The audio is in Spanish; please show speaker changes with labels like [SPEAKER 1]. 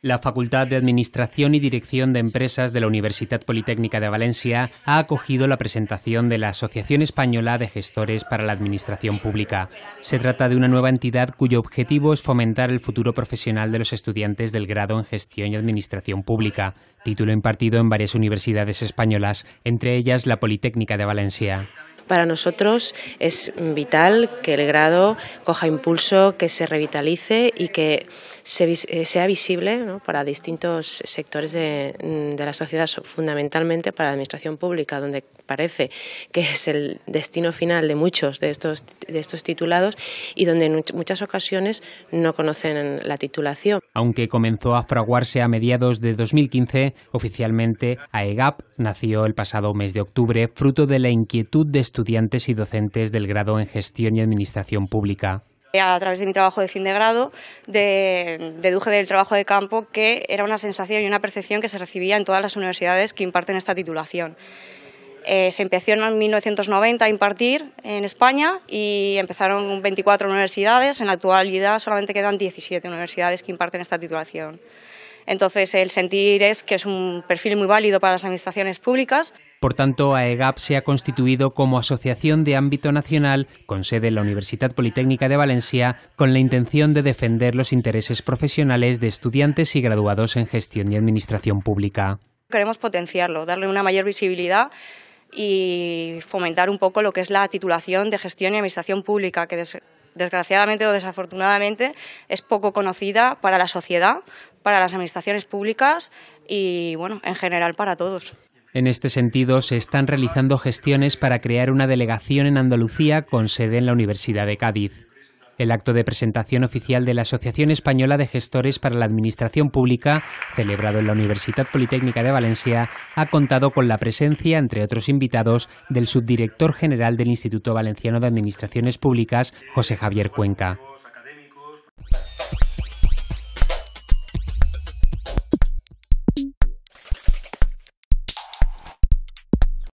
[SPEAKER 1] La Facultad de Administración y Dirección de Empresas de la Universidad Politécnica de Valencia ha acogido la presentación de la Asociación Española de Gestores para la Administración Pública. Se trata de una nueva entidad cuyo objetivo es fomentar el futuro profesional de los estudiantes del grado en Gestión y Administración Pública, título impartido en varias universidades españolas, entre ellas la Politécnica de Valencia.
[SPEAKER 2] Para nosotros es vital que el grado coja impulso, que se revitalice y que eh, sea visible para distintos sectores de, mm, la sociedad, fundamentalmente para la administración pública, donde parece que es el destino final de muchos de estos, de estos titulados y donde en muchas ocasiones no conocen la titulación.
[SPEAKER 1] Aunque comenzó a fraguarse a mediados de 2015, oficialmente AEGAP nació el pasado mes de octubre, fruto de la inquietud de estudiantes estudiantes y docentes del grado en Gestión y Administración Pública
[SPEAKER 3] a través de mi trabajo de fin de grado, deduje del trabajo de campo que era una sensación y una percepción que se recibía en todas las universidades que imparten esta titulación. Eh, se empezó en 1990 a impartir en España y empezaron 24 universidades, en la actualidad solamente quedan 17 universidades que imparten esta titulación. Entonces, el sentir es que es un perfil muy válido para las administraciones públicas.
[SPEAKER 1] Por tanto, AEGAP se ha constituido como asociación de ámbito nacional con sede en la Universidad Politécnica de Valencia con la intención de defender los intereses profesionales de estudiantes y graduados en gestión y administración pública.
[SPEAKER 3] Queremos potenciarlo, darle una mayor visibilidad y fomentar un poco lo que es la titulación de gestión y administración pública, que desgraciadamente o desafortunadamente, es poco conocida para la sociedad, para las administraciones públicas y, bueno, en general para todos.
[SPEAKER 1] En este sentido, se están realizando gestiones para crear una delegación en Andalucía con sede en la Universidad de Cádiz. El acto de presentación oficial de la Asociación Española de Gestores para la Administración Pública, celebrado en la Universidad Politécnica de Valencia, ha contado con la presencia, entre otros invitados, del subdirector general del Instituto Valenciano de Administraciones Públicas, José Javier Cuenca.